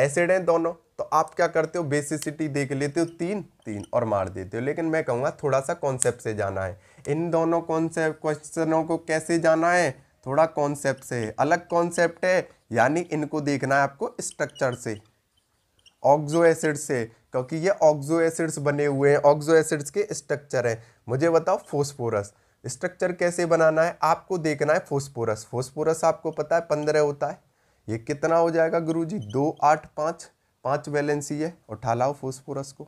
एसिड हैं दोनों तो आप क्या करते हो बेसिसिटी देख लेते हो तीन तीन और मार देते हो लेकिन मैं कहूँगा थोड़ा सा कॉन्सेप्ट से जाना है इन दोनों कॉन्सेप्ट क्वेश्चनों को कैसे जाना है थोड़ा कॉन्सेप्ट से अलग कॉन्सेप्ट है यानी इनको देखना है आपको स्ट्रक्चर से ऑक्जो एसिड से क्योंकि ये ऑक्जो एसिड्स बने हुए हैं ऑक्जो एसिड्स के स्ट्रक्चर हैं मुझे बताओ फोस्फोरस स्ट्रक्चर कैसे बनाना है आपको देखना है फोस्फोरस फोस्फोरस आपको पता है पंद्रह होता है ये कितना हो जाएगा गुरु जी दो आठ पाँच पाँच वैलेंसी है उठा लाओ फोस्फोरस को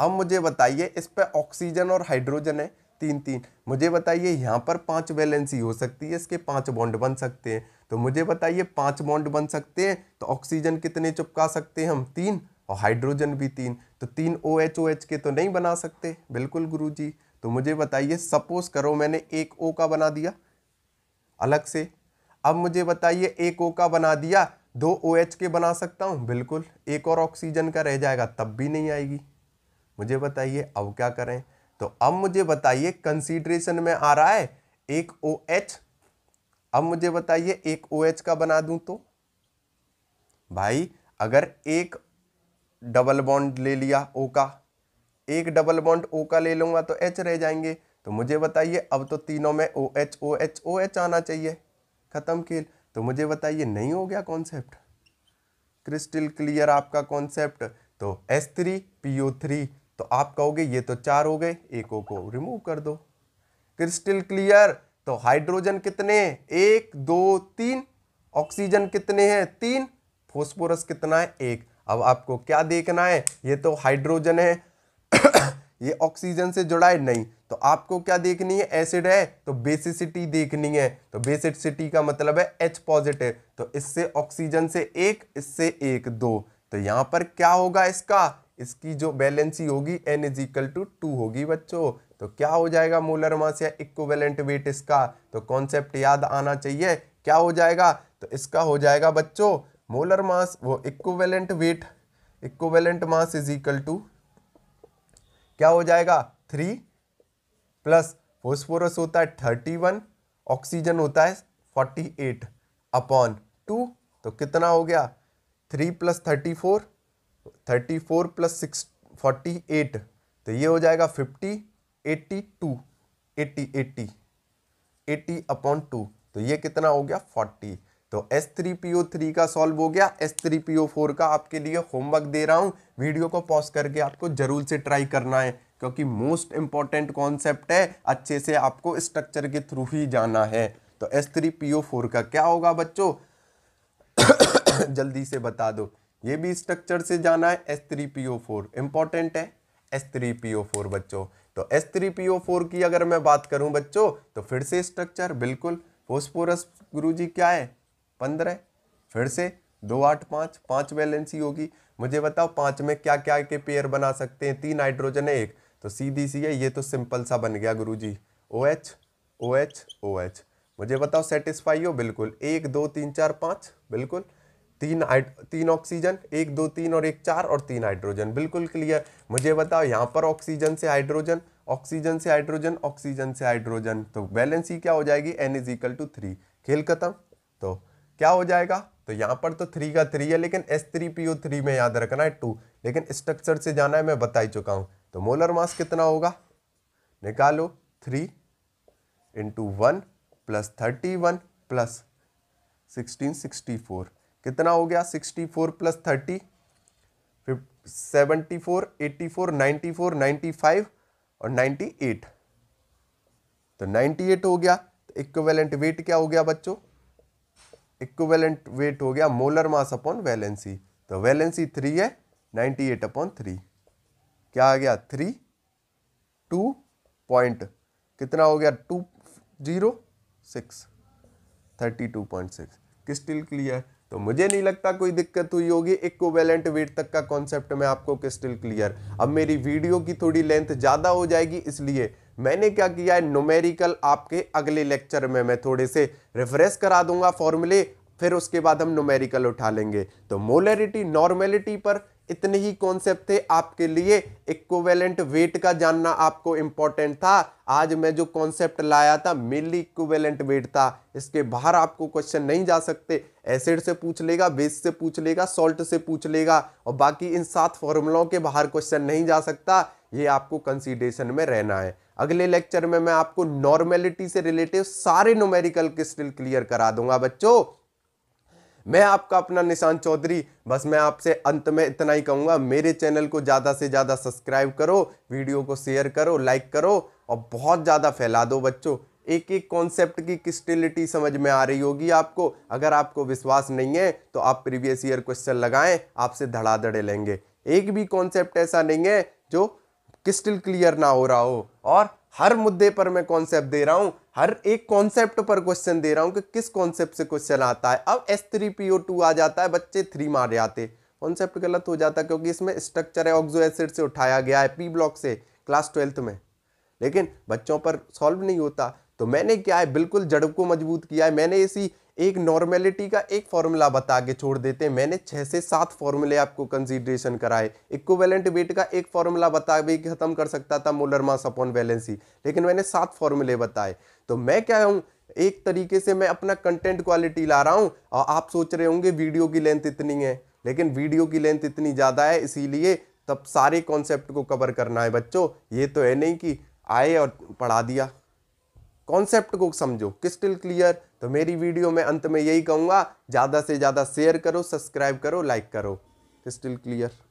अब मुझे बताइए इस पर ऑक्सीजन और हाइड्रोजन है तीन तीन मुझे बताइए यहाँ पर पाँच वैलेंसी हो सकती है इसके पाँच बॉन्ड बन सकते हैं तो मुझे बताइए पांच बॉन्ड बन सकते हैं तो ऑक्सीजन कितने चुपका सकते हैं हम तीन और हाइड्रोजन भी तीन तो तीन ओ एच ओ एच के तो नहीं बना सकते बिल्कुल गुरु जी तो मुझे बताइए सपोज करो मैंने एक ओ का बना दिया अलग से अब मुझे बताइए एक ओ का बना दिया दो ओ एच के बना सकता हूँ बिल्कुल एक और ऑक्सीजन का रह जाएगा तब भी नहीं आएगी मुझे बताइए अब क्या करें तो अब मुझे बताइए कंसीडरेशन में आ रहा है एक ओ एच अब मुझे बताइए एक ओ OH का बना दूं तो भाई अगर एक डबल बॉन्ड ले लिया ओ का एक डबल बॉन्ड ओ का ले लूंगा तो एच रह जाएंगे तो मुझे बताइए अब तो तीनों में O H O H O H आना चाहिए ख़त्म खेल तो मुझे बताइए नहीं हो गया कॉन्सेप्ट क्रिस्टल क्लियर आपका कॉन्सेप्ट तो S three P O three तो आप कहोगे ये तो चार हो गए एक ओ को रिमूव कर दो क्रिस्टल क्लियर तो हाइड्रोजन कितने एक दो तीन ऑक्सीजन कितने हैं तीन फोस्फोरस कितना है एक अब आपको क्या देखना है ये तो हाइड्रोजन है ये ऑक्सीजन से जुड़ा है नहीं तो आपको क्या देखनी है एसिड है तो बेसिसिटी देखनी है तो बेसिसिटी का मतलब है एच पॉजिटिव तो इससे ऑक्सीजन से एक इससे एक दो तो यहां पर क्या होगा इसका इसकी जो बैलेंसी होगी N is equal to two होगी बच्चों तो क्या हो जाएगा मोलर मास या इक्वेलेंट वेट इसका तो कॉन्सेप्ट याद आना चाहिए क्या हो जाएगा तो इसका हो जाएगा बच्चों मोलर मास वो equivalent weight equivalent mass is equal to क्या हो जाएगा थ्री प्लस फोस्फोरस होता है थर्टी वन ऑक्सीजन होता है फोर्टी एट अपॉन टू तो कितना हो गया three plus thirty four thirty four plus six forty eight तो ये हो जाएगा fifty eighty two eighty eighty eighty upon two तो ये कितना हो गया फोर्टी तो S three P O three का सॉल्व हो गया S three P O four का आपके लिए होमवर्क दे रहा हूँ वीडियो को पॉज करके आपको जरूर से ट्राई करना है क्योंकि मोस्ट इम्पॉर्टेंट कॉन्सेप्ट है अच्छे से आपको स्ट्रक्चर के थ्रू ही जाना है तो S three P O four का क्या होगा बच्चों जल्दी से बता दो ये भी स्ट्रक्चर से जाना है S three P O four important है S three P O four बच्चों तो S three P O four की अगर मैं बात करूं बच्चों तो फिर से स्ट्रक्चर बिल्कुल फोस्फोरस गुरु जी क्या है पंद्रह फिर से दो आठ पाँच पाँच वैलेंसी होगी मुझे बताओ पाँच में क्या क्या के पेयर बना सकते हैं तीन हाइड्रोजन है एक तो सीधी सी है ये तो सिंपल सा बन गया गुरु जी O H O H O H मुझे बताओ सेटिस्फाई हो बिल्कुल एक दो तीन चार पाँच बिल्कुल तीन तीन ऑक्सीजन एक दो तीन और एक चार और तीन हाइड्रोजन बिल्कुल क्लियर मुझे बताओ यहाँ पर ऑक्सीजन से हाइड्रोजन ऑक्सीजन से हाइड्रोजन ऑक्सीजन से हाइड्रोजन तो बैलेंस ही क्या हो जाएगी N is equal to three खेल खत्म तो क्या हो जाएगा तो यहाँ पर तो थ्री का थ्री है लेकिन S three P O three में याद रखना है टू लेकिन स्ट्रक्चर से जाना है मैं बता ही चुका हूँ तो मोलर मास कितना होगा निकालो three into one plus thirty one plus sixteen sixty four कितना हो गया sixty four plus thirty seventy four eighty four ninety four ninety five और नाइन्टी एट तो नाइन्टी एट हो गया तो इक्वेलेंट वेट क्या हो गया बच्चों इक्वेलेंट वेट हो गया मोलर मास अपॉन वैलेंसी तो वैलेंसी थ्री है नाइन्टी एट अपॉन थ्री क्या आ गया थ्री टू पॉइंट कितना हो गया two zero six thirty two point six crystal clear तो मुझे नहीं लगता कोई दिक्कत हुई होगी इक्ववेलेंट वेट तक का कॉन्सेप्ट में आपको क्रिस्टल क्लियर अब मेरी वीडियो की थोड़ी लेंथ ज़्यादा हो जाएगी इसलिए मैंने क्या किया है नोमेरिकल आपके अगले लेक्चर में मैं थोड़े से रिफ्रेश करा दूंगा फॉर्मूले फिर उसके बाद हम नोमेरिकल उठा लेंगे तो मोलरिटी नॉर्मेलिटी पर इतने ही कॉन्सेप्ट थे आपके लिए इक्वेलेंट वेट का जानना आपको इंपॉर्टेंट था आज मैं जो कॉन्सेप्ट लाया था मेनली इक्वेलेंट वेट था इसके बाहर आपको क्वेश्चन नहीं जा सकते एसिड से पूछ लेगा बेस से पूछ लेगा सॉल्ट से पूछ लेगा और बाकी इन सात फॉर्मूलाओं के बाहर क्वेश्चन नहीं जा सकता ये आपको कंसीडेशन में रहना है अगले लेक्चर में मैं आपको नॉर्मेलिटी से रिलेटिव सारे नोमेरिकल के स्टिल क्लियर करा दूंगा बच्चों मैं आपका अपना निशान चौधरी बस मैं आपसे अंत में इतना ही कहूँगा मेरे चैनल को ज़्यादा से ज़्यादा सब्सक्राइब करो वीडियो को शेयर करो लाइक करो और बहुत ज़्यादा फैला दो बच्चों एक एक कॉन्सेप्ट की क्रिस्टिलिटी समझ में आ रही होगी आपको अगर आपको विश्वास नहीं है तो आप प्रीवियस ईयर क्वेश्चन लगाएं आपसे धड़ाधड़े लेंगे एक भी कॉन्सेप्ट ऐसा नहीं है जो क्रिस्टल क्लियर ना हो रहा हो और हर मुद्दे पर मैं कॉन्सेप्ट दे रहा हूँ हर एक कॉन्सेप्ट पर क्वेश्चन दे रहा हूँ कि किस कॉन्सेप्ट से क्वेश्चन आता है अब S three P O two आ जाता है बच्चे थ्री मार जाते कॉन्सेप्ट गलत हो जाता क्योंकि इसमें स्ट्रक्चर है ऑक्जो एसिड से उठाया गया है पी ब्लॉक से क्लास ट्वेल्थ में लेकिन बच्चों पर सॉल्व नहीं होता तो मैंने क्या है बिल्कुल जड़ को मजबूत किया है मैंने इसी एक नॉर्मेलिटी का एक फार्मूला बता के छोड़ देते हैं मैंने छः से सात फार्मूले आपको कंसीडरेशन कराए इक्वेलेंट वेट का एक फार्मूला बता भी खत्म कर सकता था मोलर मास अपॉन वैलेंसी लेकिन मैंने सात फॉर्मूले बताए तो मैं क्या हूँ एक तरीके से मैं अपना कंटेंट क्वालिटी ला रहा हूँ और आप सोच रहे होंगे वीडियो की लेंथ इतनी है लेकिन वीडियो की लेंथ इतनी ज़्यादा है इसीलिए तब सारे कॉन्सेप्ट को कवर करना है बच्चों ये तो है नहीं कि आए और पढ़ा दिया कॉन्सेप्ट को समझो क्रिस्टल क्लियर तो मेरी वीडियो में अंत में यही कहूँगा ज़्यादा से ज़्यादा शेयर करो सब्सक्राइब करो लाइक करो क्रिस्टल क्लियर